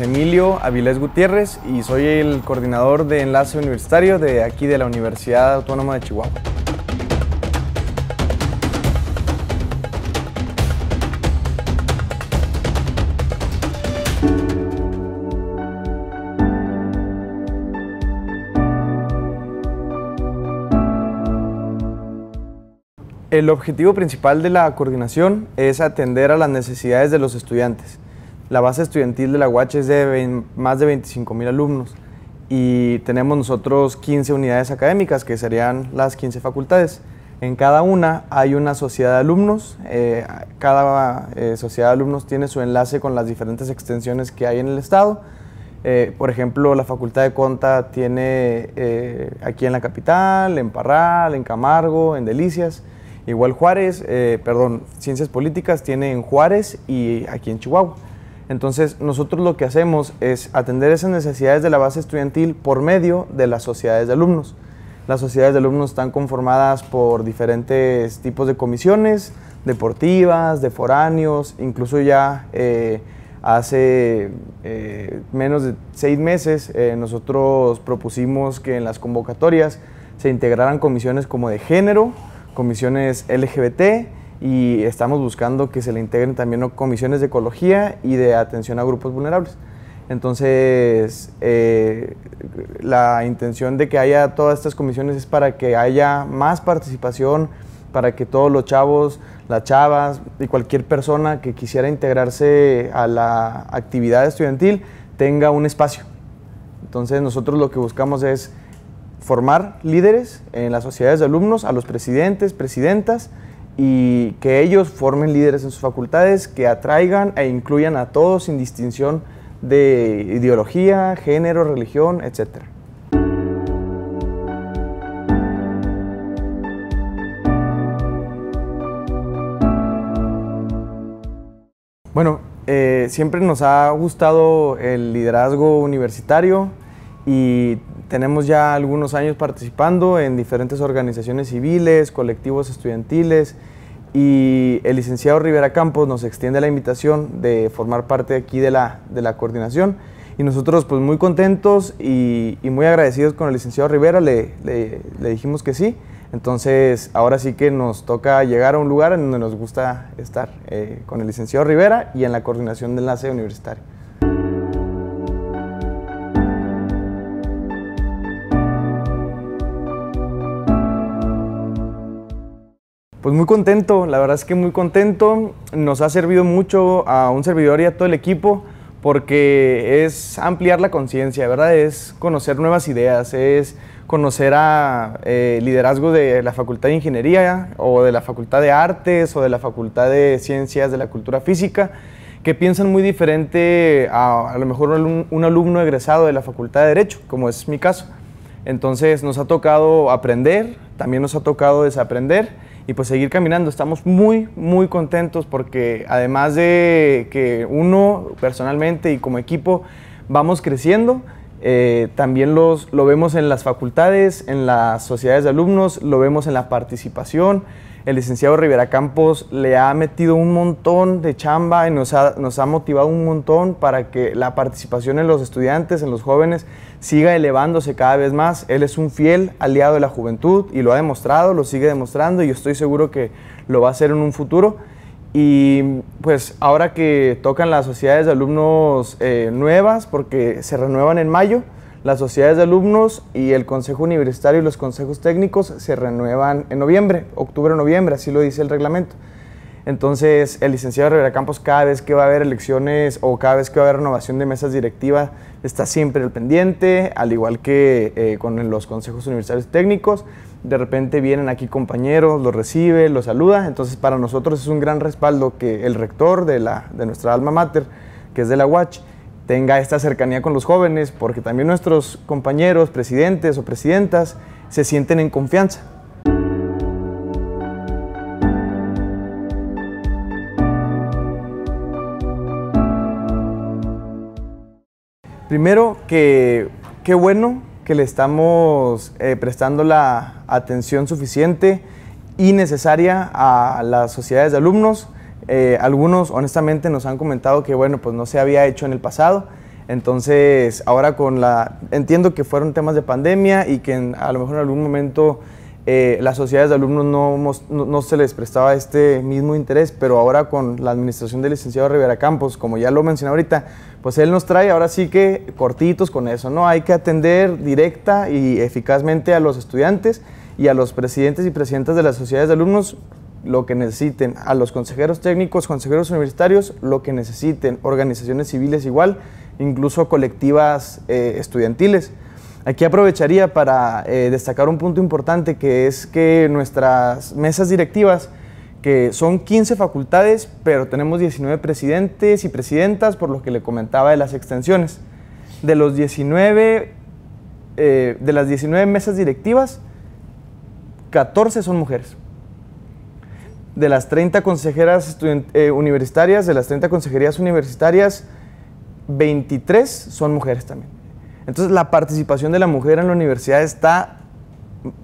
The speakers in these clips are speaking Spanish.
Emilio Avilés Gutiérrez y soy el coordinador de enlace universitario de aquí de la Universidad Autónoma de Chihuahua. El objetivo principal de la coordinación es atender a las necesidades de los estudiantes la base estudiantil de la UACH es de más de 25 mil alumnos y tenemos nosotros 15 unidades académicas, que serían las 15 facultades. En cada una hay una sociedad de alumnos, eh, cada eh, sociedad de alumnos tiene su enlace con las diferentes extensiones que hay en el estado. Eh, por ejemplo, la Facultad de Conta tiene aquí en la capital, en Parral, en Camargo, en Delicias. Igual Juárez, perdón, Ciencias Políticas tiene en Juárez y aquí en Chihuahua. Entonces, nosotros lo que hacemos es atender esas necesidades de la base estudiantil por medio de las sociedades de alumnos. Las sociedades de alumnos están conformadas por diferentes tipos de comisiones, deportivas, de foráneos, incluso ya eh, hace eh, menos de seis meses eh, nosotros propusimos que en las convocatorias se integraran comisiones como de género, comisiones LGBT, y estamos buscando que se le integren también comisiones de ecología y de atención a grupos vulnerables. Entonces, eh, la intención de que haya todas estas comisiones es para que haya más participación, para que todos los chavos, las chavas y cualquier persona que quisiera integrarse a la actividad estudiantil tenga un espacio. Entonces, nosotros lo que buscamos es formar líderes en las sociedades de alumnos, a los presidentes, presidentas, y que ellos formen líderes en sus facultades que atraigan e incluyan a todos sin distinción de ideología, género, religión, etc. Bueno, eh, siempre nos ha gustado el liderazgo universitario y tenemos ya algunos años participando en diferentes organizaciones civiles, colectivos estudiantiles y el licenciado Rivera Campos nos extiende la invitación de formar parte aquí de la, de la coordinación y nosotros pues muy contentos y, muy agradecidos con el licenciado Rivera, le, le, dijimos que sí. Entonces, ahora sí que nos toca llegar a un lugar en donde nos gusta estar, eh, con el licenciado Rivera y en la coordinación de enlace universitario. Pues muy contento, la verdad es que muy contento. Nos ha servido mucho a un servidor y a todo el equipo porque es ampliar la conciencia, ¿verdad? Es conocer nuevas ideas, es conocer a eh, liderazgo de la Facultad de Ingeniería o de la Facultad de Artes o de la Facultad de Ciencias de la Cultura Física que piensan muy diferente a a lo mejor un, un alumno egresado de la Facultad de Derecho, como es mi caso. Entonces nos ha tocado aprender, también nos ha tocado desaprender y pues seguir caminando. Estamos muy, muy contentos porque además de que uno personalmente y como equipo vamos creciendo, eh, también lo vemos en las facultades, en las sociedades de alumnos, lo vemos en la participación. El licenciado Rivera Campos le ha metido un montón de chamba y nos ha motivado un montón para que la participación en los estudiantes, en los jóvenes, siga elevándose cada vez más. Él es un fiel aliado de la juventud y lo ha demostrado, lo sigue demostrando y estoy seguro que lo va a hacer en un futuro. Y pues ahora que tocan las sociedades de alumnos eh, nuevas, porque se renuevan en mayo, las sociedades de alumnos y el Consejo Universitario y los consejos técnicos se renuevan en noviembre, octubre-noviembre, así lo dice el reglamento. Entonces, el licenciado Rivera Campos, cada vez que va a haber elecciones o cada vez que va a haber renovación de mesas directivas, está siempre al pendiente, al igual que eh, con los consejos universitarios técnicos. De repente vienen aquí compañeros, los recibe, los saluda. Entonces, para nosotros es un gran respaldo que el rector de, de nuestra alma mater, que es de la UACH, tenga esta cercanía con los jóvenes, porque también nuestros compañeros, presidentes o presidentas, se sienten en confianza Primero, que qué bueno que le estamos eh, prestando la atención suficiente y necesaria a las sociedades de alumnos. Eh, algunos honestamente nos han comentado que bueno, pues no se había hecho en el pasado. Entonces, ahora con la... Entiendo que fueron temas de pandemia y que a lo mejor en algún momento eh, las sociedades de alumnos no, se les prestaba este mismo interés, pero ahora con la administración del licenciado Rivera Campos, como ya lo mencioné ahorita, pues él nos trae ahora sí que cortitos con eso, ¿no? Hay que atender directa y eficazmente a los estudiantes y a los presidentes y presidentas de las sociedades de alumnos lo que necesiten, a los consejeros técnicos, consejeros universitarios, lo que necesiten, organizaciones civiles igual, incluso colectivas eh, estudiantiles. Aquí aprovecharía para eh, destacar un punto importante que es que nuestras mesas directivas, que son 15 facultades, pero tenemos 19 presidentes y presidentas, por lo que le comentaba de las extensiones. De, los 19, eh, de las 19 mesas directivas, 14 son mujeres. De las 30 consejeras eh, universitarias, de las 30 consejerías universitarias, 23 son mujeres también. Entonces la participación de la mujer en la universidad está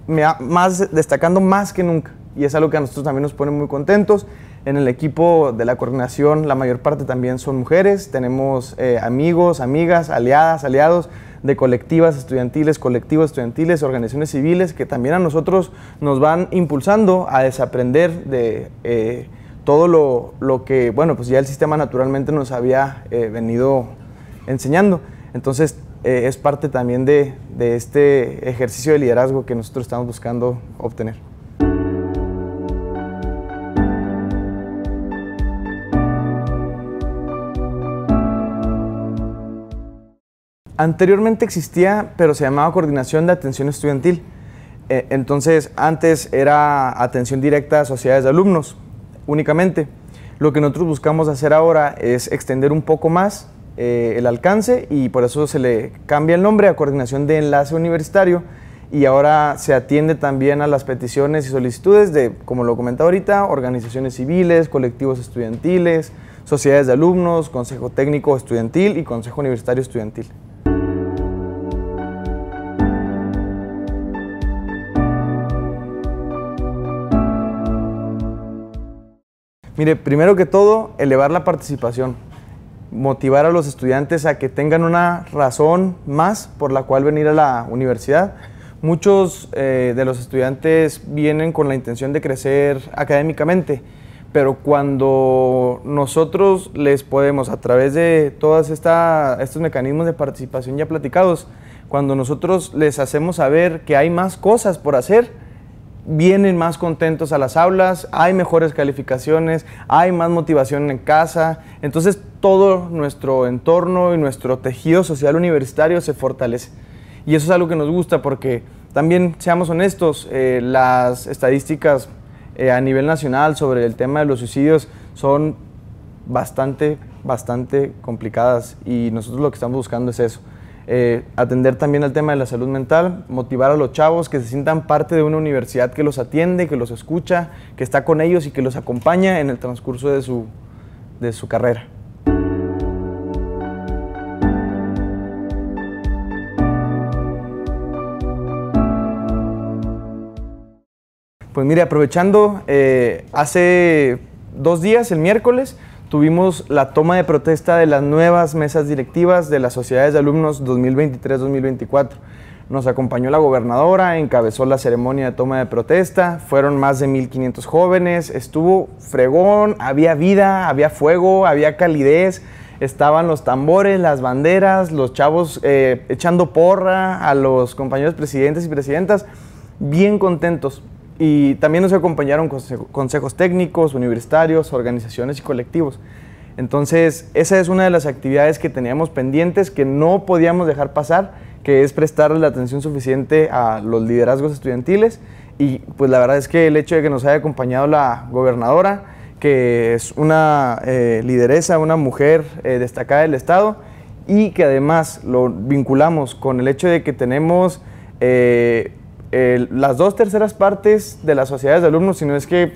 más, destacando más que nunca y es algo que a nosotros también nos pone muy contentos. En el equipo de la coordinación la mayor parte también son mujeres, tenemos eh, amigos, amigas, aliadas, aliados de colectivas estudiantiles, colectivos estudiantiles, organizaciones civiles que también a nosotros nos van impulsando a desaprender de eh, todo lo, que, bueno, pues ya el sistema naturalmente nos había eh, venido enseñando. Entonces eh, es parte también de, de este ejercicio de liderazgo que nosotros estamos buscando obtener. Anteriormente existía, pero se llamaba Coordinación de Atención Estudiantil. Eh, entonces, antes era atención directa a sociedades de alumnos únicamente. Lo que nosotros buscamos hacer ahora es extender un poco más eh, el alcance y por eso se le cambia el nombre a Coordinación de Enlace Universitario y ahora se atiende también a las peticiones y solicitudes de, como lo comentaba ahorita, organizaciones civiles, colectivos estudiantiles, sociedades de alumnos, consejo técnico estudiantil y consejo universitario estudiantil. Mire, primero que todo, elevar la participación motivar a los estudiantes a que tengan una razón más por la cual venir a la universidad. Muchos eh, de los estudiantes vienen con la intención de crecer académicamente, pero cuando nosotros les podemos, a través de todos estos mecanismos de participación ya platicados, cuando nosotros les hacemos saber que hay más cosas por hacer, vienen más contentos a las aulas, hay mejores calificaciones, hay más motivación en casa. Entonces todo nuestro entorno y nuestro tejido social universitario se fortalece. Y eso es algo que nos gusta porque también, seamos honestos, eh, las estadísticas eh, a nivel nacional sobre el tema de los suicidios son bastante, bastante complicadas y nosotros lo que estamos buscando es eso, eh, atender también al tema de la salud mental, motivar a los chavos que se sientan parte de una universidad que los atiende, que los escucha, que está con ellos y que los acompaña en el transcurso de su, carrera. Pues mire, aprovechando, eh, hace dos días, el miércoles, tuvimos la toma de protesta de las nuevas mesas directivas de las sociedades de alumnos 2023-2024. Nos acompañó la gobernadora, encabezó la ceremonia de toma de protesta, fueron más de 1.500 jóvenes, estuvo fregón, había vida, había fuego, había calidez, estaban los tambores, las banderas, los chavos eh, echando porra a los compañeros presidentes y presidentas, bien contentos. Y también nos acompañaron consejos técnicos, universitarios, organizaciones y colectivos. Entonces, esa es una de las actividades que teníamos pendientes, que no podíamos dejar pasar, que es prestarle la atención suficiente a los liderazgos estudiantiles. Y pues la verdad es que el hecho de que nos haya acompañado la gobernadora, que es una eh, lideresa, una mujer eh, destacada del Estado, y que además lo vinculamos con el hecho de que tenemos... Eh, las dos terceras partes de las sociedades de alumnos, sino es que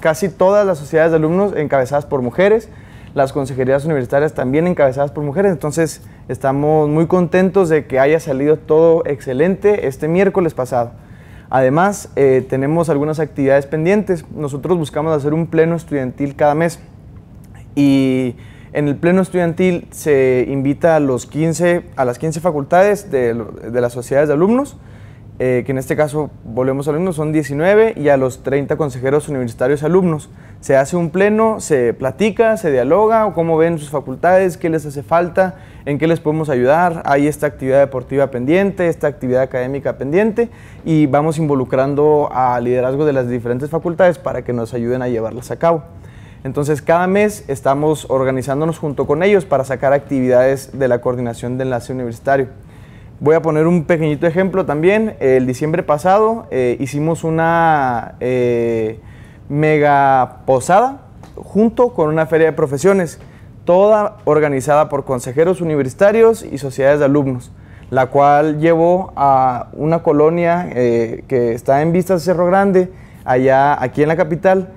casi todas las sociedades de alumnos encabezadas por mujeres, las consejerías universitarias también encabezadas por mujeres, entonces estamos muy contentos de que haya salido todo excelente este miércoles pasado. Además, eh, tenemos algunas actividades pendientes. Nosotros buscamos hacer un pleno estudiantil cada mes y en el pleno estudiantil se invita a, los 15, a las 15 facultades de las sociedades de alumnos eh, que en este caso volvemos a alumnos, son 19 y a los 30 consejeros universitarios alumnos. Se hace un pleno, se platica, se dialoga, cómo ven sus facultades, qué les hace falta, en qué les podemos ayudar. Hay esta actividad deportiva pendiente, esta actividad académica pendiente y vamos involucrando al liderazgo de las diferentes facultades para que nos ayuden a llevarlas a cabo. Entonces cada mes estamos organizándonos junto con ellos para sacar actividades de la coordinación de enlace universitario. Voy a poner un pequeñito ejemplo también. El diciembre pasado eh, hicimos una eh, mega posada junto con una feria de profesiones, toda organizada por consejeros universitarios y sociedades de alumnos, la cual llevó a una colonia eh, que está en vistas de Cerro Grande, allá aquí en la capital,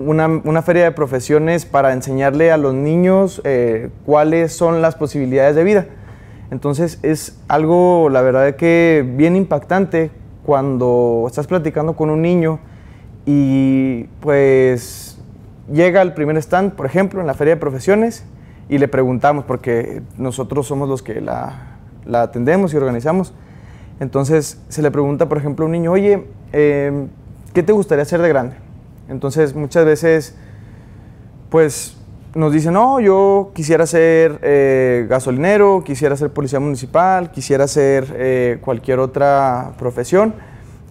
una, feria de profesiones para enseñarle a los niños cuáles son las posibilidades de vida. Entonces es algo, la verdad, que bien impactante cuando estás platicando con un niño y pues llega al primer stand, por ejemplo, en la feria de profesiones y le preguntamos, porque nosotros somos los que la, atendemos y organizamos. Entonces se le pregunta, por ejemplo, a un niño, oye, em, ¿qué te gustaría hacer de grande? Entonces muchas veces, pues nos dice, no, yo quisiera ser eh, gasolinero, quisiera ser policía municipal, quisiera ser eh, cualquier otra profesión.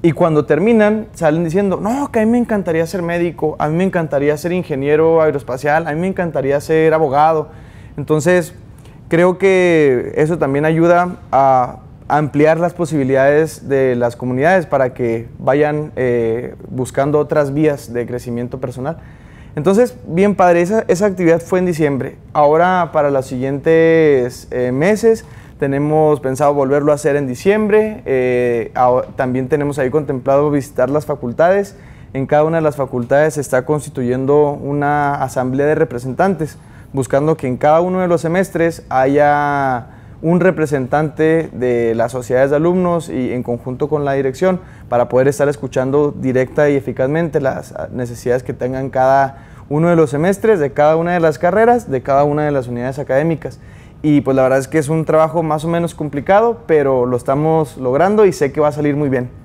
Y cuando terminan, salen diciendo, no, que a mí me encantaría ser médico, a mí me encantaría ser ingeniero aeroespacial, a mí me encantaría ser abogado. Entonces, creo que eso también ayuda a ampliar las posibilidades de las comunidades para que vayan eh, buscando otras vías de crecimiento personal. Entonces, bien padre, esa, actividad fue en diciembre. Ahora para los siguientes eh, meses tenemos pensado volverlo a hacer en diciembre. Eh, también tenemos ahí contemplado visitar las facultades. En cada una de las facultades se está constituyendo una asamblea de representantes, buscando que en cada uno de los semestres haya un representante de las sociedades de alumnos y en conjunto con la dirección para poder estar escuchando directa y eficazmente las necesidades que tengan cada uno de los semestres, de cada una de las carreras, de cada una de las unidades académicas. Y pues la verdad es que es un trabajo más o menos complicado, pero lo estamos logrando y sé que va a salir muy bien.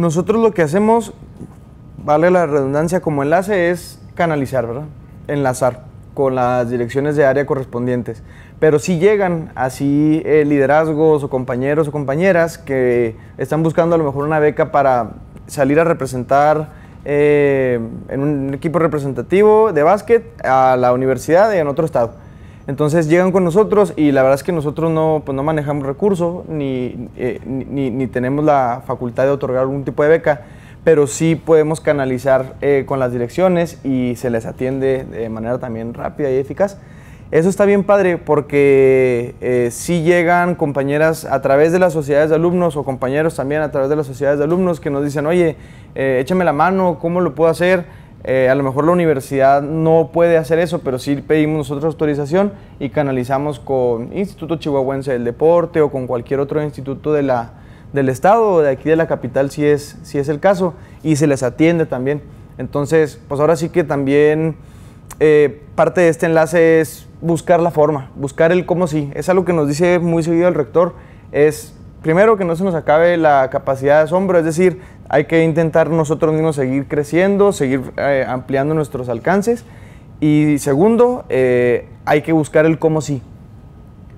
Nosotros lo que hacemos, vale la redundancia como enlace, es canalizar, Enlazar con las direcciones de área correspondientes. Pero si llegan así eh, liderazgos o compañeros o compañeras que están buscando a lo mejor una beca para salir a representar eh, en un equipo representativo de básquet a la universidad y en otro estado. Entonces llegan con nosotros y la verdad es que nosotros no, pues, no manejamos recursos eh, ni, tenemos la facultad de otorgar algún tipo de beca, pero sí podemos canalizar eh, con las direcciones y se les atiende de manera también rápida y eficaz. Eso está bien padre porque eh, sí llegan compañeras a través de las sociedades de alumnos o compañeros también a través de las sociedades de alumnos que nos dicen, oye, eh, échame la mano, ¿cómo lo puedo hacer? Eh, a lo mejor la universidad no puede hacer eso, pero sí pedimos nosotros autorización y canalizamos con Instituto Chihuahuense del Deporte o con cualquier otro instituto de la, del estado o de aquí de la capital si es, si es el caso y se les atiende también. Entonces, pues ahora sí que también eh, parte de este enlace es buscar la forma, buscar el cómo sí. Es algo que nos dice muy seguido el rector, es primero que no se nos acabe la capacidad de asombro, es decir, hay que intentar nosotros mismos seguir creciendo, seguir eh, ampliando nuestros alcances. Y segundo, eh, hay que buscar el cómo sí.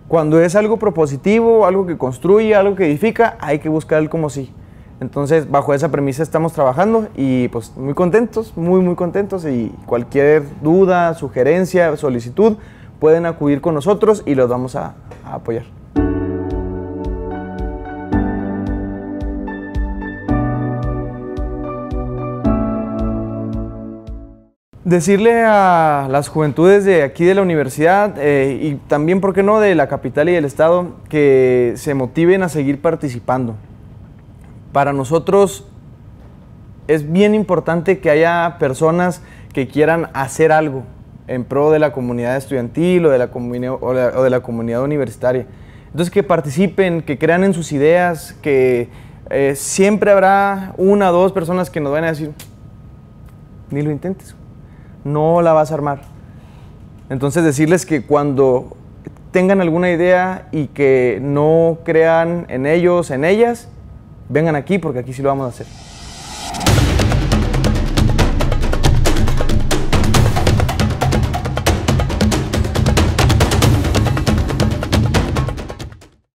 Cuando es algo propositivo, algo que construye, algo que edifica, hay que buscar el cómo sí. Entonces, bajo esa premisa estamos trabajando y pues muy contentos, muy, muy contentos. Y cualquier duda, sugerencia, solicitud, pueden acudir con nosotros y los vamos a apoyar. decirle a las juventudes de aquí de la universidad eh, y también, ¿por qué no?, de la capital y del estado, que se motiven a seguir participando. Para nosotros es bien importante que haya personas que quieran hacer algo en pro de la comunidad estudiantil o de la, comunidad universitaria. Entonces, que participen, que crean en sus ideas, que eh, siempre habrá una o dos personas que nos van a decir, ni lo intentes no la vas a armar. Entonces decirles que cuando tengan alguna idea y que no crean en ellos, en ellas, vengan aquí porque aquí sí lo vamos a hacer.